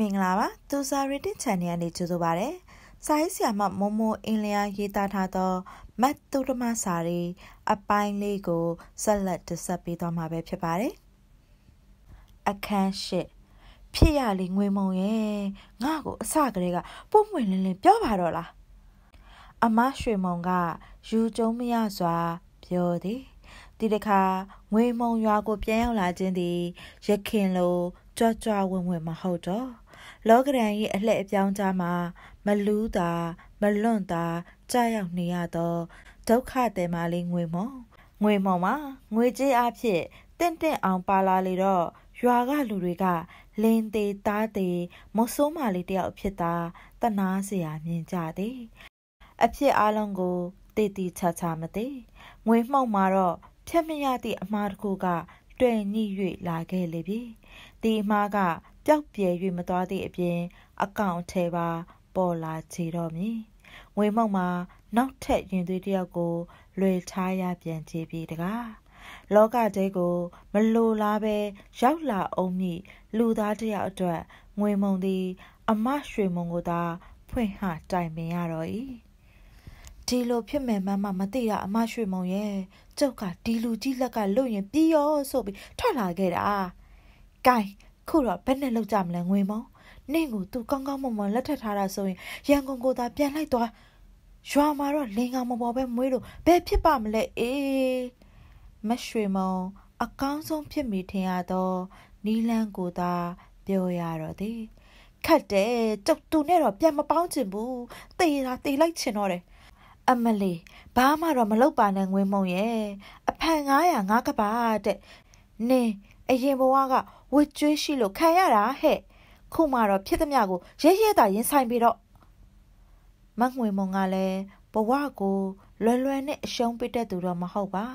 မင်္ဂလာပါသူစာ reading channel ကနေကြိုဆိုပါရစေ။စာရေးဆရာမမမိုအင်လျာရေးသားထားသောမတ်တုဓမစာရီအပိုင်းလေးကိုဆက်လက်တင်ဆက်ပေးသွားမှာပဲဖြစ်ပါတယ်။အခန်း၈ဖြစ်ရလေငွေမုံရဲ့ငါ့ကိုအစကလေးကပုံမှန်လင်းလင်းပြောပါတော့လား။အမရွှေမုံကယူကျုံမရစွာ ပြောသည်။ဒီတခါငွေမုံရွာကို ပြန်ရောက်လာခြင်းသည်ရခင်လိုကြွကြွဝင်ဝင်မဟုတ်တော့လောကရန်၏အလှည့်အပြောင်းကြားမှာမလူးတာမလွန့်တာကြာရောက်နေရသောဒုက္ခသည်မလေးငွေမော်ငွေမော်မှာငွေကြေးအဖြစ်တင့်တင့်အောင်ပါလာလေတော့ရွာကလူတွေက လင်းသေးသားသေးမဆိုးမလေးတယောက်ဖြစ်တာတနာစရာမြင်ကြသည်အဖြစ်အလုံးကိုတည်တည်ချာချာမသိငွေမှုန့်မှာတော့ဖြတ်မရသည့်အမှားတစ်ခုက တွင်ညှိ၍လာခဲ့လေပြီဒီအမှားကပျောက်ပြယ်၍မသွားသည့်အပြင်အကောင့်ထဲပါပေါ်လာချေတော့မည်ငွေမောက်မှာ နောက်ထပ်ရင်သွေးတယောက်ကို လွယ်ထားရပြန်ချေပြီတကားလောကတဲကို မလိုလားပဲ ရောက်လာအောင်မိလူသားတယောက်အတွက်ငွေမုံသည် အမရွှေမုံကိုသာ ဖွင့်ဟတိုင်ပင်ရတော့၏ဒီလိုဖြစ်မယ်မမမသိတာအမရွှေမုံရဲ့ကျုပ်ကဒီလူကြီးလက်ကလွတ်ရင်ပြီးရောဆိုပြီးထွက်လာခဲ့တာ gain ခုတော့ဘယ်နဲ့လောက်ကြမလဲငွေမောင်နင့်ကိုသူကောင်းကောင်းမွန်မွန်လက်ထပ်ထားတာဆိုရင်ရန်ကုန်ကိုသာပြန်လိုက်သွားရွာမှာတော့လင်ကောင်မပေါ်ပဲမွေးလို့ဘယ်ဖြစ်ပါမလဲအေးမရွှေမောင်အကောင်းဆုံးဖြစ်မိထင်ရသောနီလန်းကိုသာ ပြောရတော့သည်ခတ်တယ်ကျုပ်သူနဲ့တော့ပြန်မပေါင်းချင်ဘူးတေးတာတေးလိုက်ချင်တော့တယ်အမလီဘာမှတော့မလုပ်ပါနဲ့ငွေမုံရဲ့အဖန်900ငါးကဘာတဲ့နင်းအရင်ဘဝကဝစ်ကျွေးရှိလို့ခံရတာဟဲ့ခုမှတော့ဖြစ်သမျှကိုရဲရဲသာရင်ဆိုင်ပြီးတော့မငွေမုံကလည်းဘဝကို လွယ်လွယ်နဲ့အရှုံးပစ်တတ်သူတော့မဟုတ်ပါ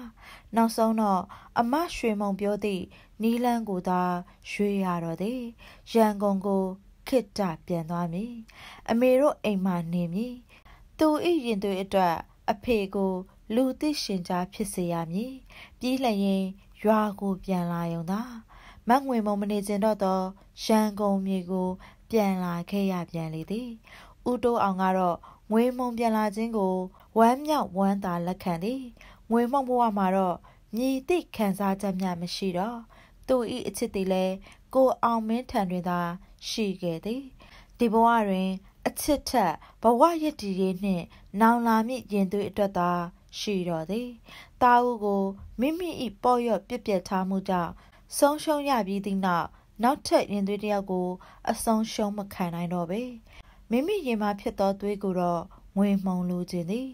နောက်ဆုံးတော့အမရွှေမုံပြောသည့်နီလန်းကိုသာ ရွှေရတော့သည်ရန်ကုန်ကိုခိတ္တပြန်သွားမည်အမေတို့အိမ်မှာနေမည်သူဤရင်သွေးအတွက် အဖေကို လူသိရှင်ကြားဖြစ်စေရမည်ပြီးလျင်ရွာကိုပြန်လာရုံသာမငွေမုံမနေကျင်တော့သောရန်ကုန်မြေကို ပြန်လာခဲ့ရပြန်လေသည်ဦးတိုးအောင်ကတော့ငွေမုံပြန်လာခြင်းကိုဝမ်းမြောက်ဝမ်းသာလက်ခံသည်ငွေမုံဘဝမှာတော့မြည်သည့်ခံစားချက်များမရှိတော့သူဤအချစ်သည်လည်းကိုအောင်မင်းထံတွင်သာ ရှိခဲ့သည်ဒီဘဝတွင် အချစ်ထက်ဘဝရည်တည်ရေးနှင့် နောင်လာမည့်ရင်သွေးအတွက်သာ ရှိတော်သည်တာဦးကိုမိမိ၏ပေါ့ရော့ပြစ်ပြက်ထားမှုကြောင့်ဆုံးရှုံးရပြီးသည့်နောက်နောက်ထပ်ရင်သွေးတစ်ယောက်ကို အဆုံးရှုံးမခံနိုင်တော့ပေမိမိရင်မှာဖြစ်သောသွေးကိုတော့ငွေမှုံလိုခြင်းသည်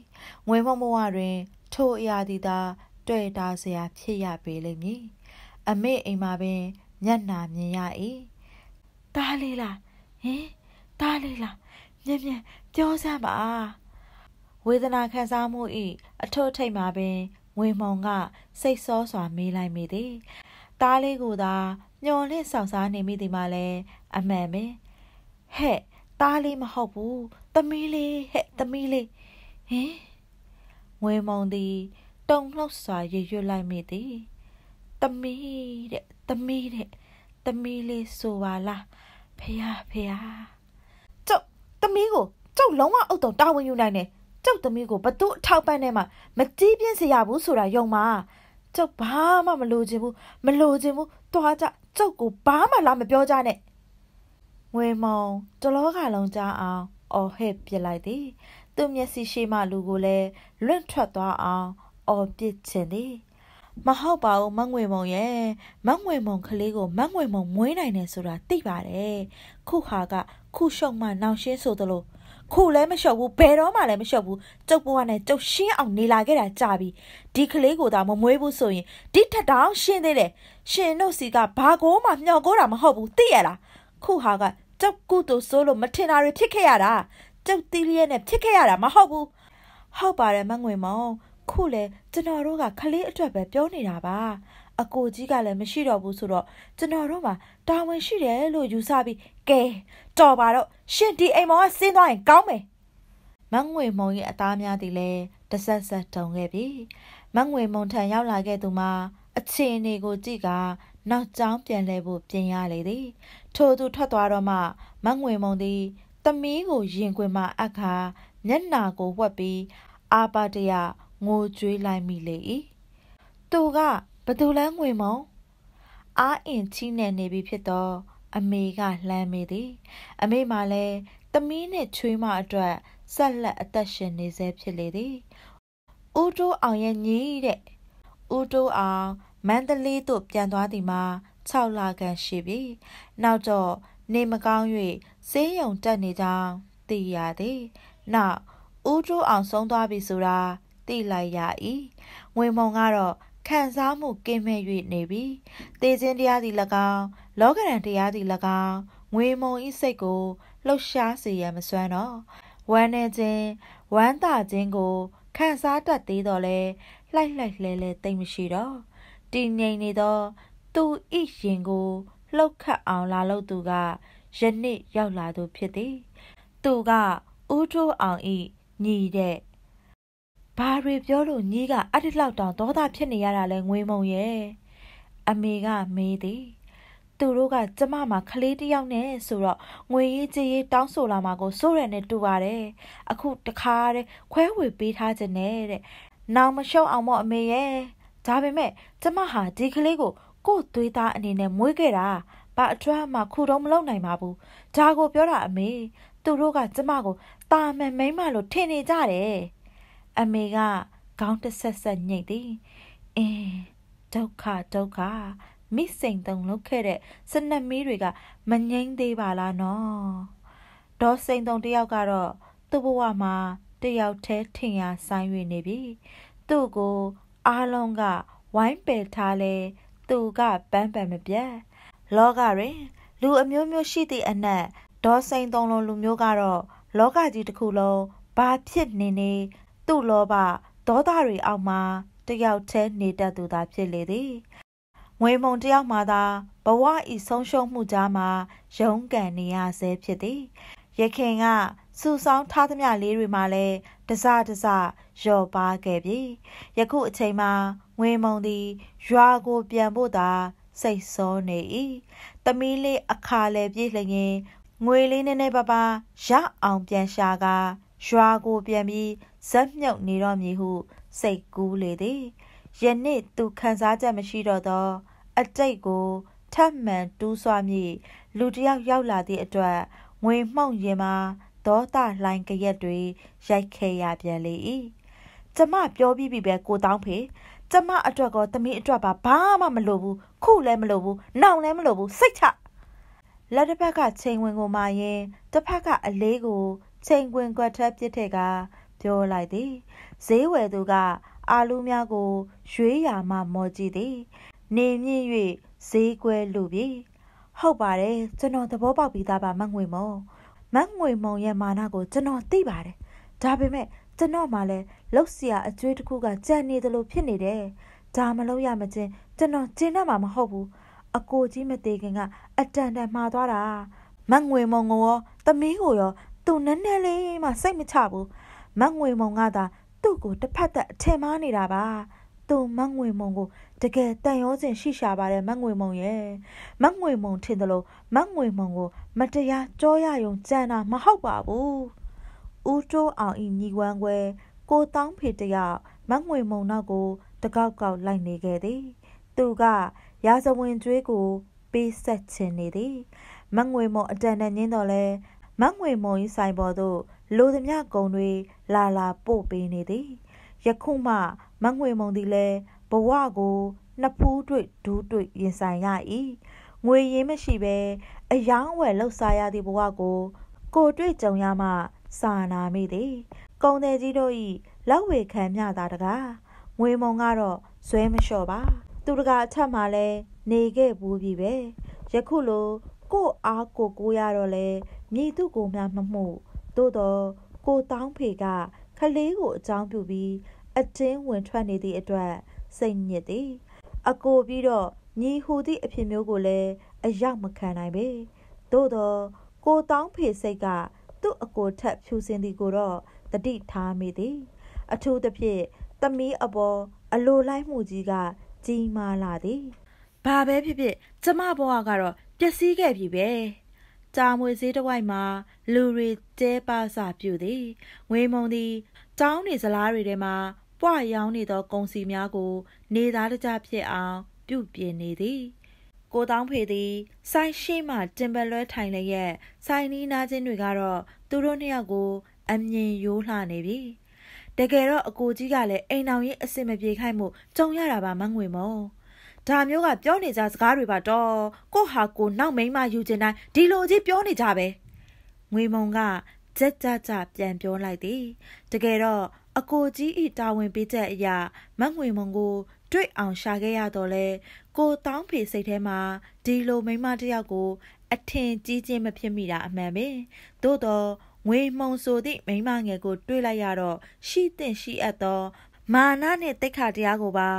ငွေမှုံဘဝတွင် ထိုအရာသည်သာ တွေ့တာစရာဖြစ်ရပေလိမ့်မည်အမေအိမ်မှာပင်မျက်နာမြင်ရ၏တားလေးလားဟင်တားလေးလားမြင်မြင်ပြောစမ်းပါဝေဒနာခံစားမှု၏အထွတ်ထိပ်မှာပင်ငွေမှုံကစိတ်ဆောစွာမေးလိုက်မိသည်တားလေးကိုသာမျော်လင့်ဆောင်စားနေမိဒီမှာလဲအမှန်ပဲဟဲ့တားလေးမဟုတ်ဘူးသမီးလေးဟဲ့သမီးလေးဟင်ငွေမုံသည်တုံလှောက်စွာရွရွလိုက်မိသည်သမီးတဲ့သမီးတဲ့သမီးလေးဆိုပါလားဖះဖះကျုပ်သမီးကိုကျုပ်လုံးဝအုပ်တော်တာဝန်ယူနိုင်တယ်ကျုပ်သမီးကိုဘသူအထောက်ပံ့နဲ့မှမတီးပြင်းစေရဘူးဆိုတာယုံမှာကျုပ်ဘာမှမလိုချင်ဘူးမလိုချင်ဘူးသွားကြကျုပ်ကိုဘာမှလာမပြောကြနဲ့ငွေမောင်တလောကလုံးကြားအောင်အော်ဟစ်ပြစ်လိုက်သည်သူ့မျက်စိရှိမှလူကိုလည်းလွင့်ထွက်သွားအောင်အော်ပစ်ချင်သည်မဟုတ်ပါဘူးမငွေမုံရဲ့မငွေမုံကလေးကိုမငွေမုံမွေးနိုင်တယ်ဆိုတာသိပါတယ်ခုဟာကခုရှုံမှနောင်ရှင်းဆိုသလိုခုလည်းမလျှော့ဘူးဘယ်တော့မှလည်းမလျှော့ဘူးကျုပ်ဘဝနဲ့ကျုပ်ရှင်းအောင်နေလာခဲ့တာကြာပြီဒီကလေးကိုသာမမွေးဘူးဆိုရင်ဒီထက်တောင် ရှင်းသေးတယ်ရှင်တို့စီကဘာကိုမှမျှော်ကိုတာမဟုတ်ဘူးသိရလားခုဟာကကျုပ်ကုသိုလ်ဆိုးလို့မထင်တာတွေဖြစ်ခဲ့ရတာကျုပ်တီးလျက်နဲ့ဖြစ်ခဲ့ရတာမဟုတ်ဘူးဟုတ်ပါတယ်မငွေမောင်ခုလေကျွန်တော်တို့ကကလေးအတွက်ပဲပြောနေတာပါအကိုကြီးကလည်းမရှိတော့ဘူးဆိုတော့ကျွန်တော်တို့မှာတာဝန်ရှိတယ်လို့ယူဆပြီးကဲတော်ပါတော့ရှင်ဒီအိမ်မောင်ကဆင်းသွားရင် ကောင်းမယ်မန်းငွေမုံရဲ့အသားများသည်လည်းတဆက်ဆက်တုံခဲ့ပြီမန်းငွေမုံထံရောက်လာခဲ့သူမှာအခြေအနေကိုကြည့်ကနောက်ကျောင်းပြန်လဲဖို့ပြင်ရလေသည် ထို့သူထွက်သွားတော့မှမန်းငွေမုံသည်သမီးကိုရင်ခွင်မှအခါမျက်နာကိုဝှက်ပြီးအာပါတရငိုကြွေးလိုက်မိလေ၏သူကဘသူလဲငွေမုံအာအင်ချီးနဲ့နေပြီဖြစ်တော့အမေကလှမ်းမိသည် အမေမှလည်းသမီးနဲ့ချွေးမအတွက်ဆက်လက်အသက်ရှင်နေဆဲဖြစ်လေသည်ဦးတိုးအောင်ရဲ့ညီတဲ့ဦးတိုးအောင်မန္တလေးသို့ပြန်သွားသည်မှာ6လခန့်ရှိပြီနောက်တော့နေမကောင်း၍ဆေးရုံတက်နေကြောင်းသိရသည်နောက်ဦးတိုးအောင်ဆုံးသွားပြီဆိုတာသိလိုက်ရ၏ငွေမုံကတော့ခံစားမှုကင်းမဲ့၍နေပြီတေခြင်းတရားသည်၎င်းလောကရန်တရားသည်၎င်းငွေမုံဤစိတ်ကိုလှုပ်ရှားစေရန်မစွမ်းတော့ဝမ်းနေခြင်းဝမ်းသာခြင်းကိုခံစားတတ်သေးတော့လဲလှိုက်လှိုက်လဲလဲတိတ်မရှိတော့တည်ငြိမ်နေသော သူဤရင်ကိုလှုပ်ခတ်အောင်လာလို့သူကယနေ့ရောက်လာသူဖြစ်သည် သူကဥထိုးအောင်ဤညီတဲ့ဘာတွေပြောလို့ညီးကအဲ့ဒီလောက်တောင်ဒေါသဖြစ်နေရတာလဲငွေမုံရဲ့အမေကမေးသည် သူတို့ကကျမမှာခလေးတယောက်နဲ့ဆိုတော့ငွေရေးကြေးရေးတောင်းဆိုလာမှာကို စိုးရနဲ့တူပါတယ် အခုတခါတည်းခွဲဝေပေးထားခြင်းနဲ့တဲ့နောင်မရှုံအောင်မော့အမေရဲ့ဒါပေမဲ့ကျမဟာဒီကလေးကိုကို့သွေးသားအနေနဲ့မွေးခဲ့တာဘာအထွတ်မှခုတော့မလုပ်နိုင်ပါဘူးဒါကိုပြောတာအမေသူတို့ကကျမကိုတာမန်မိမလို့ထင်နေကြတယ်အမေကခေါင်းတဆက်ဆက်ညိတ်သည်အင်းဒုက္ခဒုက္ခမိစိန်တုံလောက်ခဲ့တဲ့စနက်မီးတွေကမငိမ့်သေးပါလားနော်ဒေါ်စိန်တုံတယောက်ကတော့သူ့ဘဝမှာတယောက်တည်းထင်ရဆိုင်၍နေပြီ သူ့ကိုအားလုံးကဝိုင်းပယ်ထားလဲသူကပန်းပန်မပြတ်လောကတွင် လူအမျိုးမျိုးရှိသည့်အနက်ဒေါ်စိန်တုံလုံးလူမျိုးကတော့လောကကြီးတစ်ခုလုံးဘာဖြစ်နေနေသူ့လောဘဒေါသတွေအောက်မှာတယောက်တည်းနေတတ်သူသာဖြစ်လေသည်ငွေမုံတယောက်မှသာဘဝဤဆုံးရှုံးမှုကြားမှာရုန်းကန်နေရဆဲဖြစ်သည်ရခင်ကစူဆောင်းထားသမျှလေးတွေမှာလည်းတစတစလျော့ပါခဲ့ပြီယခုအချိန်မှာငွေမုံသည် ရွာကိုပြန်ဖို့သာ စိတ်ဆောနေ၏သမီးလေးအခါလဲပြေးလျင်ငွေလေးနည်းနည်းပါးပါရအောင်ပြန်ရှာကာရွာကိုပြန်ပြီးဇက်မြုပ်နေတော့မည်ဟုစိတ်ကူးလေသည်ယနေ့သူခံစားချက်မရှိတော့သောအတိတ်ကိုထပ်မံတူးဆွမည်လူတယောက်ရောက်လာသည့်အတွက်ငွေမှုန့်ရင်မှာဒေါသလှိုင်းကြက်တွေရိုက်ခဲရပြန်လေ၏ကျမပြောပြီးပြီပဲကိုတောင်းဖေကျမအတွက်ကောသမီးအတွက်ပါဘာမှမလိုဘူးခုလည်းမလိုဘူးနောင်လည်းမလိုဘူးစိတ်ချလက်တစ်ဖက်ကချိန်ဝင်ကိုမာရင်တစ်ဖက်ကအလေးကိုချိန်ဝင်ကွက်ထပ်ပြစ်ထက်ကပြောလိုက်သည်ဈေးဝယ်သူက အာလူးများကို ရွေးရာမှမော်ကြည့်သည်နေမြင့်၍ဈေးကွဲလူပြီဟုတ်ပါတယ်ကျွန်တော်သဘောပေါက်ပြီးသားပါမငွေမုံမငွေမုံရဲ့မာနကိုကျွန်တော်သိပါတယ်ဒါပေမဲ့ကျွန်တော်မှလည်းလောက်စရာအကျွေးတစ်ခုကကြံ့နေတယ်လို့ဖြစ်နေတယ်ဒါမလုပ်ရမချင်းကျွန်တော်ကျင်းတတ်မှာမဟုတ်ဘူးအကိုကြီးမသေးခင်က အတန်တန်မှားသွားတာမငွေမုံကိုရောတမီးကိုရောသူနည်းနည်းလေးမှစိတ်မချဘူးမငွေမုံကသာသူ့ကိုတစ်ဖက်သက်အထင်မှားနေတာပါသူမငွေမုံကိုတကယ်တန်ရောစဉ်ရှိရှာပါတယ်မငွေမုံရဲ့မငွေမုံထင်တယ်လို့မငွေမုံကိုမတရားကြောရယုံကြံတာမဟုတ်ပါဘူးဦးတိုးအောင်ဤညီဝမ်းခွဲကိုတောင်းဖေတယောက်မငွေမုံနောက်ကိုတကောက်ကောက်လိုက်နေခဲ့သည်သူကရာဇဝင်ကျွေးကိုပေးဆက်ခြင်းနေသည်မငွေမုံအတန်နဲ့ညင်းတော့လဲမငွေမုံဤဆိုင်ပေါ်သို့လိုသမျှကုံတွေလာလာပို့ပေးနေသည်ယခုမှမငွေမုံသည်လဲဘဝကိုနှစ်ဖူးတွေ့ဒူးတွေ့ရင်ဆိုင်ရ၏ငွေရင်းမရှိဘဲအယောင်းဝယ်လှုပ်ရှားရသည့်ဘဝကို ကိုတွေ့ကြုံရမှစာနာမိသည်ကုံတယ်ကြီးတို့၏လက်ဝေခံမြတာတကားငွေမုံကတော့ဇွဲမလျှော့ပါ သူတကာအထက်မှာလဲနေခဲ့ဘူးပြီပဲယခုလိုကိုအားကိုကိုရတော့လဲမြည်သူကိုများမမှုသို့တော့ကိုတောင်းဖေကခလေးကိုအကြောင်းပြုပြီးအတင်းဝင်ထွက်နေသည့်အတွက်စိတ်ညစ်သည်အကိုပြီးတော့ညီဟူသည့်အဖြစ်မျိုးကိုလည်းအရောက်မခံနိုင်ပေသို့တော့ကိုတောင်းဖေစိတ်ကသူ့အကိုထက်ဖြူစင်သည်ကိုတော့တတိထားမိသည်အထူးသဖြင့်သမီးအပေါ်အလိုလိုက်မှုကြီးကကြီးမားလာသည်ဘာပဲဖြစ်ဖြစ်ကျမဘဝကတော့ပျက်စီးခဲ့ပြီပဲကြာမွေဈေးတစ်ဝိုက်မှာလူတွေကျဲပါစပြုသည်ငွေမုံသည်တောင်းနေစလားတွေထဲမှာပွားရောင်းနေသောကုန်စီများကိုနေသားတကြဖြစ်အောင်ပြုပြင်နေသည်ကိုတောင်းဖေသည်ဆိုင်ရှိမှတင်ပလွဲထိုင်လျက်ဆိုင်နီးနာချင်းတွေကတော့သူတို့နှစ်ယောက်ကိုအမြင်ရိုးလှနေပြီတကယ်တော့အကိုကြီးကလည်းအိမ်တော်ရင်အစင်မပြေခိုက်မှုကြုံရတာပါမငွေမော်ဒါမျိုးကပြောနေကြစကားတွေပါတော့ကိုဟာကိုနောက်မိမ့်မယူချင်တိုင်းဒီလိုကြီးပြောနေကြပဲငွေမုံကကြက်ကြကြပြန်ပြောလိုက်သည်တကယ်တော့အကိုကြီးဤတာဝန်ပေးချက်အရာမငွေမုံကိုတွေ့အောင်ရှာခဲ့ရတော့လဲကိုတောင်းဖေစိတ်ထဲမှာဒီလိုမိမတယောက်ကိုအထင်ကြီးခြင်းမဖြစ်မိတာအမှန်ပဲသို့တော့ငွေမုံဆိုသည့်မိမငယ်ကိုတွေ့လိုက်ရတော့ရှိတဲ့ရှိအပ်သောမာနနှင့်တိခါတရားကိုပါ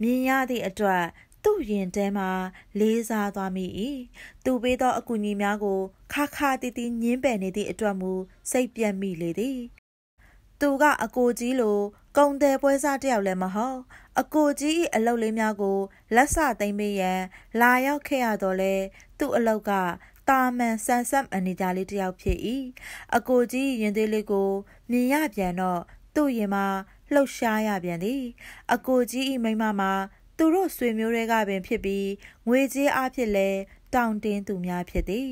မြင်ရသည့်အတွက်သူ့ရင်ထဲမှာလေးစားသွားမိ၏သူပေးသောအကူအညီများကိုခါခါတီတီညင်းပယ်နေသည့်အတွက်မူစိတ်ပြက်မိလေသည်သူက အကိုကြီးလိုကုံတယ်ပွဲစားတယောက်လည်းမဟုတ် အကိုကြီး၏အလုပ်လေးများကို လက်ဆသိမ့်ပေးရန်လာရောက်ခဲ့ရတော့လေသူ့အလုပ်ကတာမန်ဆန်ဆပ်အနီကြာလေးတယောက်ဖြစ်၏အကိုကြီးရင်သေးလေးကိုမြင်ရပြန်တော့သူ့ရင်မှာလှုပ်ရှားရပြန်သည် အကိုကြီး၏မိမမှာသူတို့ဆွေမျိုးတွေကပင်ဖြစ်ပြီးငွေကြေးအဖြစ်လဲတောင်းတင်းသူများဖြစ်သည်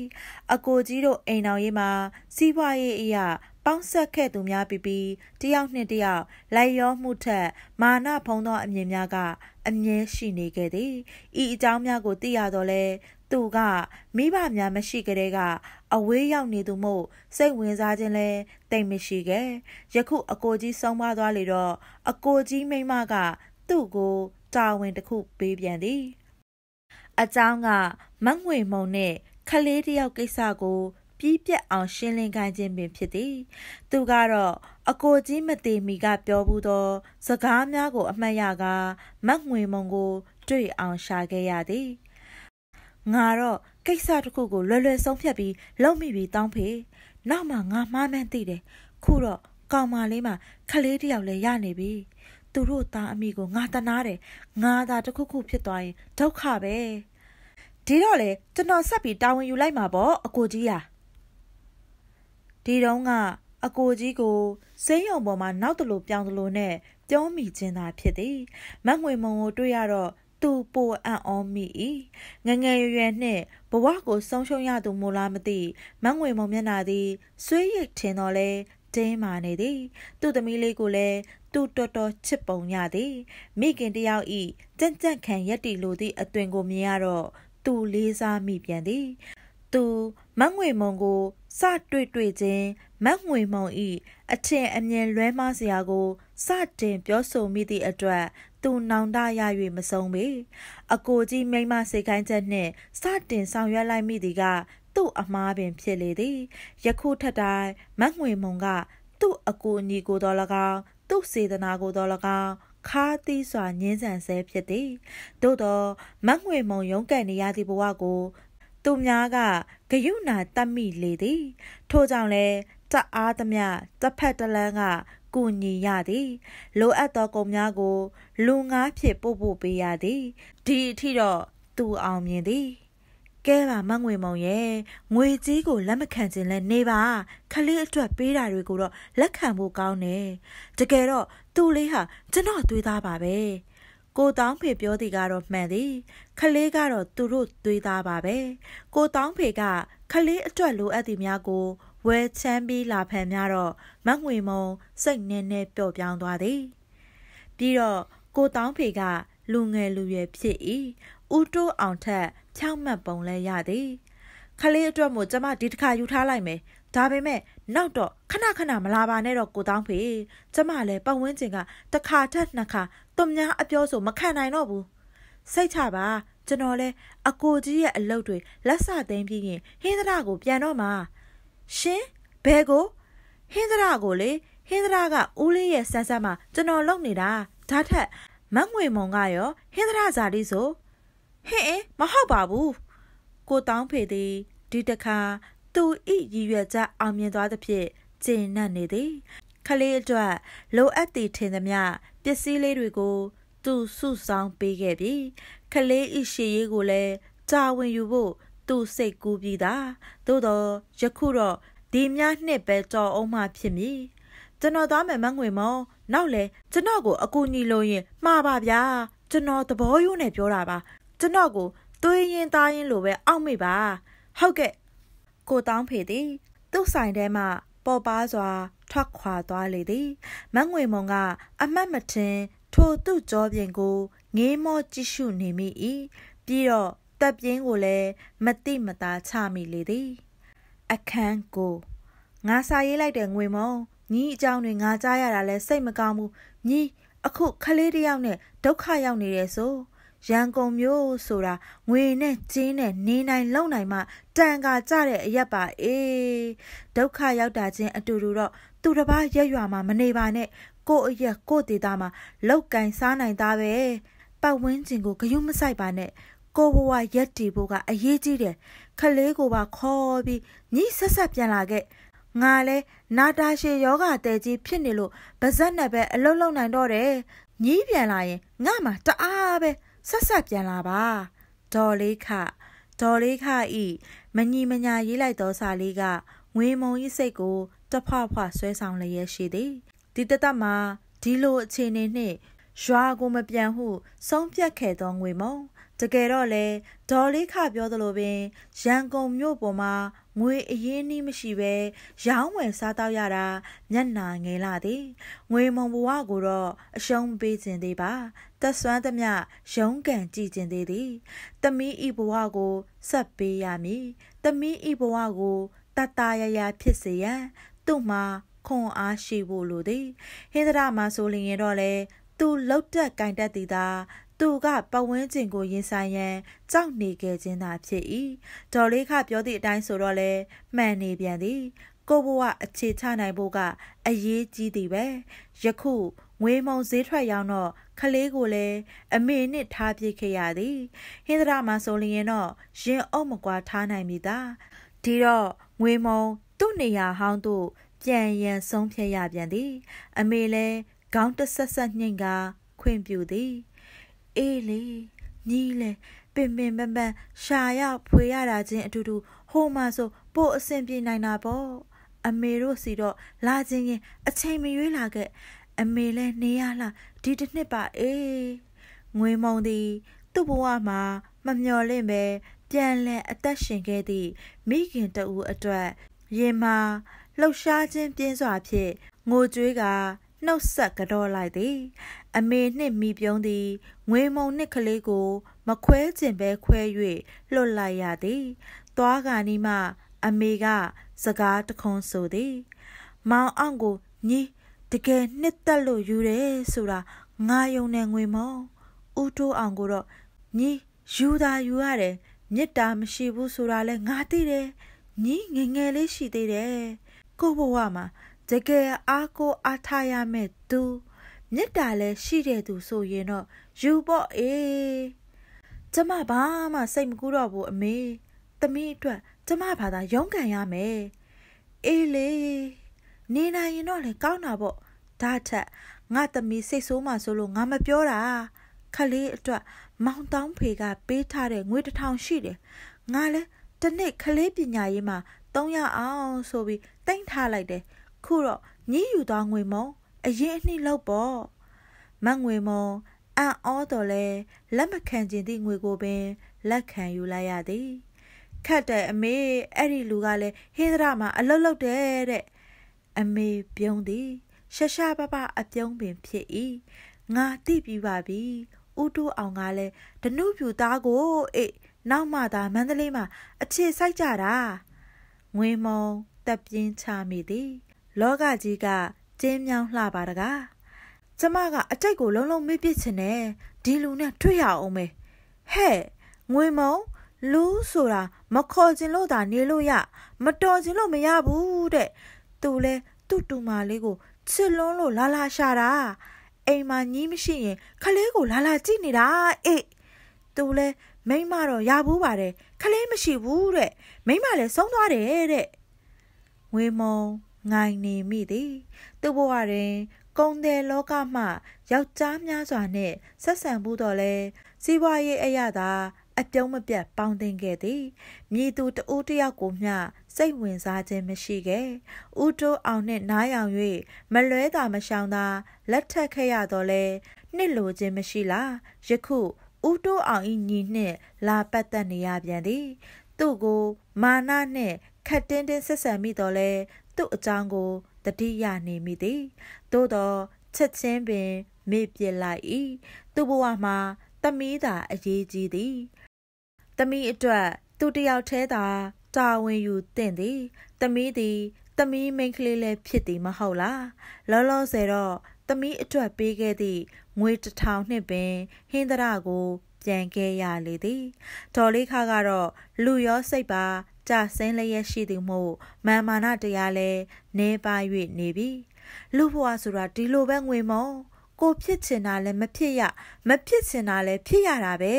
အကိုကြီးတို့အိမ်တော်ရေးမှာ စီးပွားရေးအရာ ပေါင်းဆက်ခဲ့သူများပြီးပြီးတယောက်နှစ်တယောက်လိုက်ရောမှုထက်မာနဖုံးသော အမြင်များကအမြဲရှိနေခဲ့သည်ဤအကြောင်းများကို သိရတော့လဲသူကမိဘများမရှိကြတဲ့ကအဝေးရောက်နေသူမို့စိတ်ဝင်စားခြင်းလဲတိတ်မရှိခဲ့ယခုအကိုကြီးဆုံးမသွားလေတော့အကိုကြီးမိမကသူ့ကိုတာဝန်တစ်ခုပေးပြန်သည်အကြောင်းကမငွေမုံနဲ့ခလေးတယောက်ကိစ္စကို ပြီးပြတ်အောင်ရှင်းလင်းခိုင်းခြင်းပင်ဖြစ်သည် သူကတော့အကိုကြီးမသေးမီကပြောဘူးသောစကားများကို အမှတ်ရကမငွေမုံကို တွေ့အောင်ရှာခဲ့ရသည်ငါတော့ကိစ္စတစ်ခုကိုလွယ်လွယ်ဆုံးဖြတ်ပြီးလုံမိပြီးတောင်းဖေနောက်မှငါမှားမှန်းသိတယ်ခုတော့ကောင်မလေးမှခလေးတယောက်လည်းရနေပြီသူတို့သားအမိကိုငါတနာတယ်ငါသာတခုခုဖြစ်သွားရင်ဒုက္ခပဲဒီတော့လေကျွန်တော်ဆက်ပြီးတာဝန်ယူလိုက်မှာပေါ့အကိုကြီးရာဒီတုန်းကအကိုကြီးကိုစိမ်းရုံပေါ်မှာနောက်တလို့ပြောင်းတလို့နဲ့ပြောမိခြင်းသာဖြစ်သည်မတ်ငွေမုံကို တွေ့ရတော့သူပိုအံ့ဩမိ၏ငငယ်ရွယ်ရွယ်နှင့်ဘဝကိုဆုံးရှုံးရသူမလားမသိမတ်ငွေမုံမျက်နှာသည်ဆွေးရိတ်ထင်တော်လဲတင်းမာနေသည် သူ့သမီးလေးကိုလည်းသူတော်တော်ချစ်ပုံရသည်မိခင်တယောက်ဤကြံ့ကြံ့ခံရက်တီလိုသည့်အသွင်ကိုမြင်ရတော့သူလေးစားမိပြန်သည် သူမတ်ငွေမုံကိုစတွေ့တွေ့ချင်းမတ်ငွေမုံဤအထင်အမြင်လွဲမှားစရာကိုစတင်ပြောဆိုမိသည့်အတွက် သူနောင်တရ၍မဆုံးပေအကိုကြီးမိမစိတ်ခိုင်းချက်နှင့်စတင်ဆောင်ရွက်လိုက်မိသည်ကသူ့အမားပင်ဖြစ်လေသည်ယခုထက်တိုင်းမတ်ငွေမုံကသူ့အကိုအညီကိုတော်၎င်းသူ့စေတနာကိုတော့၎င်းခါသီးစွာညင်းဆန်ဆဲဖြစ်သည်သို့တော့မတ်ငွေမုံရုံးကန်နေရသည့်ဘဝကို သူများကဂယုဏတတ်မိလေသည် ထို့ကြောင့်လဲတအားသမျှတစ်ဖက်တစ်လမ်းကကူညီရသည်လိုအပ်သောကုန်များကို လူငါးဖြစ်ပို့ပို့ပေးရသည်ဒီအထိတော့သူအောင်မြင်သည်ကဲပါမငွေမုံရဲ့ငွေကြီးကိုလက်မခံခြင်းလဲနေပါခလေးအတွက်ပေးတာတွေကိုတော့လက်ခံဖို့ကောင်းတယ်တကယ်တော့သူ့လေးဟာကျွန်တော်သွေးသားပါပဲကိုတောင်းဖေပြောသည်ကတော့မှန်သည် ခလေးကတော့သူတို့သွေးသားပါပဲကိုတောင်းဖေက ခလေးအတွက်လိုအပ်သည်များကိုဝဲချမ်းပြီးလာဖန်များတော့မငွေမုံစိတ်နဲ့နဲ့ပျော့ပြောင်းသွားသည်ပြီးတော့ကိုတောင်းဖေကလူငယ်လူရွယ်ဖြစ်၏ဦးတိုးအောင်ထက်ဖြောင့်မတ်ပုံလဲရသည်ခလေးအတွက်မို့ကျမဒီတစ်ခါယူထားလိုက်မယ်ဒါပေမဲ့နောက်တော့ခဏခဏမလာပါနဲ့တော့ကိုတောင်းဖေကျမလည်းပတ်ဝန်းကျင်ကတစ်ခါထက်နှစ်ခါသူများအပြောဆိုမခံနိုင်တော့ဘူးစိတ်ချပါကျွန်တော်လဲအကိုကြီးရဲ့အလုပ်တွေလက်စသိမ်းပြီးရင်ဟင်းသရကိုပြန်တော့မှာရှင်ဘယ်ကိုဟင်းသရကိုလေဟင်းသရကဦးလေးရဲ့ဆန်းဆန်းမှာကျွန်တော်လုပ်နေတာဒါထက်မငွေမုံကရောဟင်းသရဇာတိဆိုဟဲ့မဟုတ်ပါဘူးကိုတောင်းဖေသည်ဒီတခါသူဤရည်ရွယ်ချက်အောင်မြင်သွားသဖြင့်ကျဉ်နှံ့နေသည်ခလေးအတွက်လိုအပ်သည်ထင်သမျှပစ္စည်းလေးတွေကိုသူစုဆောင်ပေးခဲ့ပြီးခလေးဤရှည်ရေးကိုလည်းတာဝန်ယူဖို့သူစိတ်ကူးပြီးသားသို့တော့ယခုတော့ဒီများနှစ်ပဲကြော်အောင်မှဖြစ်မည်ကျွန်တော်သားမယ်မငွေမောင်နောက်လေကျွန်တော်ကိုအကူညီလို့ရင်မှားပါဗျာကျွန်တော်သဘောရိုးနဲ့ပြောတာပါကျွန်တော်ကိုသွေးရင်သားရင်လိုပဲအောက်မိပါ ဟုတ်ကဲ့ကိုတောင်းဖေသည် သူ့ဆိုင်ထဲမှပေါ်ပါစွာ ထွက်ခွာသွားလေသည်မငွေမုံကအမတ်မထင်ထိုသူ့ကြောပြင်ကို ငေးမောကြည့်ရှုနေမိ၏ပြီးတော့တပ်ပြင်းကိုလည်းမတိမသားချမိလေသည်အခန်းကိုငါစာရေးလိုက်တဲ့ငွေမုံညီအကြောင်းတွေငါကြားရတာလဲစိတ်မကောင်းဘူးညီအခုခလေးတယောက်နဲ့ဒုက္ခရောက်နေတယ်ဆိုရန်ကုန်မြို့ဆိုတာငွေနဲ့ကျင်းနဲ့နေနိုင်လုံနိုင်မှ တန်ကာကြတဲ့အရက်ပါအေးဒုက္ခရောက်တာချင်းအတူတူတော့သူတစ်ပါးရက်ရွာမှာမနေပါနဲ့ကို့အရက်ကို့ဒေတာမှာလောက်ကင်စားနိုင်သားပဲပတ်ဝန်းကျင်ကိုဂယုမဆိုင်ပါနဲ့ကိုဘဝရက်တီဖို့ကအရေးကြီးတယ်ခလေးကိုပါခေါ်ပြီးညီဆက်ဆက်ပြန်လာခဲ့ငါလဲနာတာရှည်ယောဂတဲကြီးဖြစ်နေလို့ဗဇက်နဲ့ပဲအလုံးလုံးနိုင်တော့တယ်ညီးပြန်လာရင်ငါမှတအားပဲဆက်ဆက်ပြန်လာပါဒေါ်လေးခဒေါ်လေးခဤမညီမညာရေးလိုက်သောစာလေးကငွေမုံဤစိတ်ကို တဖွာဖွာဆွဲဆောင်လျက်ရှိသည်ဒီတသက်မှာဒီလိုအခြေအနေနှင့်ရွာကိုမပြန်ဟု ဆုံးဖြတ်ခဲ့သောငွေမုံတကယ်တော့လေဒေါ်လေးခပြောသလိုပင် ရန်ကုန်မြို့ပေါ်မှာငွေအရင်းနှီးမရှိဘဲရောင်းဝယ်စားတောက်ရတာမျက်နာငယ်လာသည်ငွေမုံဘဝကိုတော့အရှုံးပေးခြင်းသေးပါသက်စွမ်းသမျှရုံးကန်ကြည်ခြင်းသေးသည်တမီးဤဘဝကိုဆက်ပေးရမည်တမီးဤဘဝကိုတတရရဖြစ်စေရန် သူ့မှာခွန်အားရှိဖို့လိုသည်ဟိန္ဒရာမှာဆိုလျင်တော့လေသူလှုပ်တက်ကင်တက်သည်သာသူကပတ်ဝန်းကျင်ကိုရင်ဆိုင်ရန်ကြောက်နေခဲ့ခြင်းသာဖြစ်၏ဒေါ်လေးခပြောသည့်အတိုင်းဆိုတော့လဲမှန်နေပြန်သည် ကိုဘဝအခြေချနိုင်ဖို့ကအရေးကြီးသည်ပဲယခုငွေမုံဈေးထွက်ရောက်တော့ခလေးကိုလည်းအမေနစ်ထားပြစ်ခဲ့ရသည် ဟင်းသရမှာဆိုလျင်တော့ရင်အုပ်မကွာထားနိုင်မိသားဒီတော့ငွေမုံသူ့နေရာဟောင်းသို့ပြန်ရန်ဆုံးဖြတ်ရပြန်သည် အမေလည်းခေါင်းတဆက်ဆက်ညှိ့ကခွင့်ပြုသည်အေးလေညီးလေပင်ပင်ပန်းပန်းရှာရဖွေရတာချင်းအတူတူဟိုမှဆိုပို့အဆင်ပြေနိုင်တာပေါ့အမေတို့စီတော့လာချင်းရင်အချိန်မရွေးလာခဲ့အမေလဲနေရလားဒီတစ်နှစ်ပါအေးငွေမုံသည်သူ့ဘဝမှာမမျော်လင့်ပဲပြန်လည်အသက်ရှင်ခဲ့သည့်မိခင်တဦးအတွက်ရင်မာလှုပ်ရှားခြင်းပြင်းစွာဖြင့်ငိုကြွေးကနှုတ်ဆက်ကြောလိုက်သည်အမေနှင့်မိပြုံးသည်ငွေမုံနှစ်ကလေးကို မခွဲခြင်းပဲခွဲ၍လွတ်လိုက်ရသည်သွားကနီမှအမေက စကားတခွန်းဆိုသည် မောင်အောင်ကိုညီတကယ်နှစ်သက်လို့ယူတယ်ဆိုတာငါယုံနေငွေမုံဦးတိုးအောင်ကိုတော့ညီယူတာယူရတယ်မေတ္တာမရှိဘူးဆိုတာလဲငါသိတယ်ညီငငယ်လေးရှိသေးတယ်ကိုဘဝမှာတကယ်အားကိုအားထားရမယ့်သူမေတ္တာလည်းရှိတဲ့သူဆိုရင်တော့ယူပေါ့အေးကျမဘာမှစိတ်မကူးတော့ဘူးအမေသမီးအတွက်ကျမဘာသာရုန်းကန်ရမယ်အေးလေနေနိုင်ရင်တော့လေကောင်းတာပေါ့ဒါထက်ငါသမီးစိတ်ဆိုးမှဆိုလို့ငါမပြောတာခလေးအတွက်မောင်တောင်းဖေကပေးထားတဲ့ငွေတစ်ထောင်ရှိတယ်ငါလဲတနေ့ခလေးပညာရေးမှာသုံးရအောင်ဆိုပြီးတင်ထားလိုက်တယ်ခုတော့ညှိယူသွားငွေမုံအရင်အနှစ်လောက်ပေါ့မငွေမုံအံ့ဩတော်လဲလက်မခံကျင်သည့်ငွေကိုပင်လက်ခံယူလိုက်ရသည် ခတ်တယ်အမေအဲ့ဒီလူကလည်းဟင်းသရမှာအလုတ်လုတ်တယ်တဲ့အမေပြုံးသည်ရှရှပပအပြုံးပင်ဖြစ်၏ငါတိပြီပါပြီဥတုအောင်ကလည်းဓနုပြူသားကိုအေးနောက်မှသာမန္တလေးမှာအခြေစိုက်ကြတာငွေမုံတက်ပြင်းချမိသည်လောကကြီးကကျင်းမြောင်းလှပါတကားကျမကအတိတ်ကိုလုံးလုံးမေ့ပစ်ချင်တယ်ဒီလူနဲ့တွေ့ရအောင်ပဲဟဲ့ငွေမုံလူဆိုတာမခေါ်ချင်လို့သာနေလို့ရမတော်ချင်လို့မရဘူးတဲ့သူလဲသူ့တူမလေးကိုချစ်လွန်းလို့လာလာရှာတာအိမ်မှာညီးမရှိရင် ခလေးကို လာလာကြည့်နေတာအေးသူလဲမိမတော့ရဘူးပါတယ်ခလေးမရှိဘူးတဲ့မိမလည်းဆုံးသွားတယ်တဲ့ငွေမုံငိုင်နေမိသည်သူ့ဘဝတွင် ကုန်တယ်လောကမှယောက်ျားများစွာနှင့်ဆက်ဆံမှုတော့လဲစီးပွားရေးအရသာအပြုံးမပြတ်ပေါင်းတင်ခဲ့သည်မြည်သူတဦးတယောက်ကိုမျှစိတ်ဝင်စားခြင်းမရှိခဲ့ဥတိုးအောင်နှင့်နားယောင်၍မလွဲတာမရှောင်တာလက်ထက်ခဲ့ရတော့လဲနှစ်လိုခြင်းမရှိလားယခုဥတိုးအောင်ဤညီနှင့် လာပတ်သက်နေရပြန်သည် သူ့ကိုမာနနှင့်ခတ်တင်းတင်းဆက်ဆံမိတော့လဲသူ့အကြောင်းကိုတတိယနေမိသည်သို့တော့ချက်ချင်းပင်မေ့ပြစ်လိုက်၏သူ့ဘဝမှာသမီးသာအရေးကြီးသည်သမီးအတွက်သူတယောက်တည်းသာတာဝန်ယူသင့်သည်သမီးသည်သမီးမိန်းကလေးလည်းဖြစ်သည်မဟုတ်လားလောလောဆယ်တော့သမီးအတွက်ပေးခဲ့သည့်ငွေတစ်ထောင်နှစ်ပင်ဟင်းသရကိုပြန်ခဲ့ရလေသည်ဒေါ်လေးခါကတော့လူရောစိတ်ပါကြဆင်းလျက်ရှိသူမို့မာမာနတရားလဲနေပါ၍နေပြီလူဘဝဆိုတာဒီလိုပဲငွေမောကိုဖြစ်ချင်တာလည်းမဖြစ်ရမဖြစ်ချင်တာလည်းဖြစ်ရတာပဲ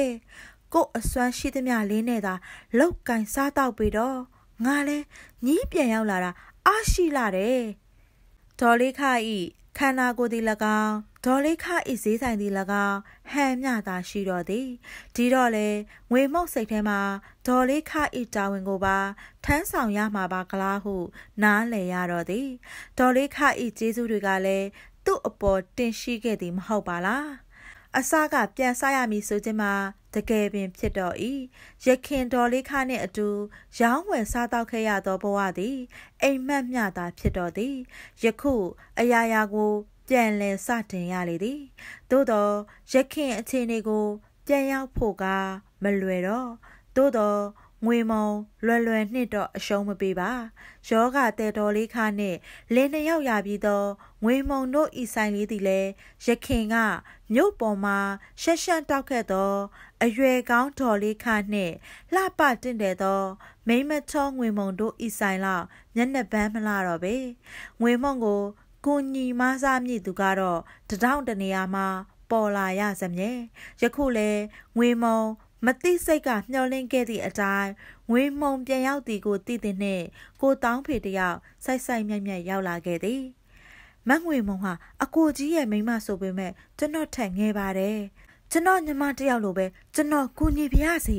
ကို့အစွမ်းရှိသမျှလေးနဲ့သာလောက်ကင်စားတော့ပြီတော့ငါလဲညီးပြန်ရောက်လာတာအရှိလာတယ်ဒေါ်လေးခဤခန္ဓာကိုယ်ဒီ၎င်းဒေါ်လေးခဤဈေးဆိုင်သည်၎င်းဟန်မြသာရှိတော်သည်ဒီတော့လေငွေမုတ်စိတ်ထဲမှာဒေါ်လေးခဤတာဝန်ကိုပါထမ်းဆောင်ရမှာပါကလားဟု နားလည်ရတော်သည်ဒေါ်လေးခဤကျေးဇူးတွေကလည်းသူ့အပေါ် တင်ရှိခဲ့သည်မဟုတ်ပါလားအစကပြန်ဆရမည်ဆိုခြင်းမှာတကယ်ပင်ဖြစ်တော်၏ရခင်တော်လေးခနှင့်အတူ ရောင်းဝယ်စားတောက်ခဲ့ရသောဘဝသည် အိမ်မက်မျှသာဖြစ်တော်သည်ယခုအရာရာကိုပြန်လည်စတင်ရလေသည်သို့တော့ရခင်အခြေအနေကိုပြန်ရောက်ဖို့ကမလွယ်တော့သို့တော့ငွေမုံလွယ်လွယ်နှစ်တော့အရှုံးမပေးပါယောဂတဲ့တော်လေးခါနဲ့လင်းနှစ်ယောက်ရပြီးတော့ငွေမုံတို့ဤဆိုင်လေးသည်လဲရခင်ကမြို့ပေါ်မှာရှက်ရှက်တောက်ခဲ့သောအရွယ်ကောင်းတော်လေးခါနဲ့လှပတင့်တယ်သောမိမချောငွေမုံတို့ဤဆိုင်လောက်မျက်နှာပန်းမလာတော့ပဲငွေမုံကိုကိုညီမစမြင့်သူကတော့တထောင်တနေရာမှာပေါ်လာရစမြဲယခုလဲငွေမုံမသိစိတ်ကမျောလင့်ခဲ့သည့်အတိုင်းငွေမုံပြန်ရောက်သည်ကိုသိသည်နှင့်ကိုတောင်းဖေတယောက်စိုက်စိုက်မြတ်မြတ်ရောက်လာခဲ့သည်မတ်ငွေမုံဟာအကိုကြီးရဲ့မိမဆိုပေမဲ့ကျွန်တော်ထက်ငယ်ပါတယ်ကျွန်တော်ညီမတယောက်လိုပဲကျွန်တော်ကူညီပါရစေ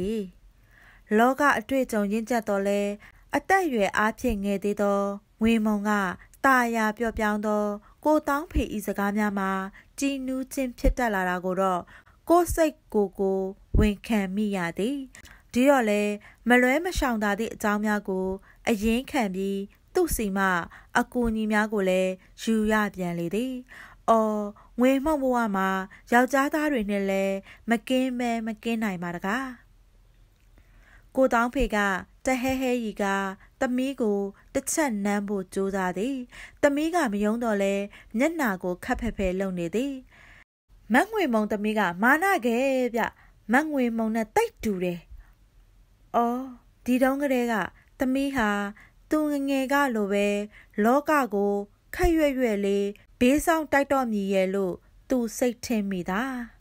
လောကအတွေ့အကြုံရင့်ကျက်တော်လဲအသက်အရွယ်အားဖြင့်ငယ်သေးသောငွေမုံကตาရာပျော့ပြောင်းသောကိုတောင်းဖေဤစကားများမှာကြည်နူးခြင်းဖြစ်တတ်လာတာကိုတော့ကိုစိတ်ကိုကိုဝန်ခံမိရသည်ဒီတော့လေမလွဲမရှောင်သာသည့် အကြောင်းများကို အရင်ခံပြီး သူ့စီမအကူအညီများကိုလည်းယူရပြန်လေသည်အော်ငွေမှုန့်ဘဝမှာယောက်ျားသားတွေနဲ့လည်းမကင်းမဲမကင်းနိုင်ပါတကားကိုတောင်းဖေကတဟဲဟဲကြီးကသမီးကိုတစ်ချက်နမ်းဖို့ကြိုးစားသည် သမီးကမယုံတော့လဲမျက်နာကိုခက်ဖက်ဖက်လုံနေသည်မတ်ငွေမုံ သမီးကမာနခဲ့ဗျမတ်ငွေမုံနဲ့တိုက်တူတယ်အော်ဒီတုန်းကလေးကသမီးဟာသူငငယ်ကလိုပဲလောကကို ခက်ရွက်ရွက်လေးဘေးဆောင်တိုက်တော့မြည်ရဲ့လို့သူစိတ်ထင်မိတာ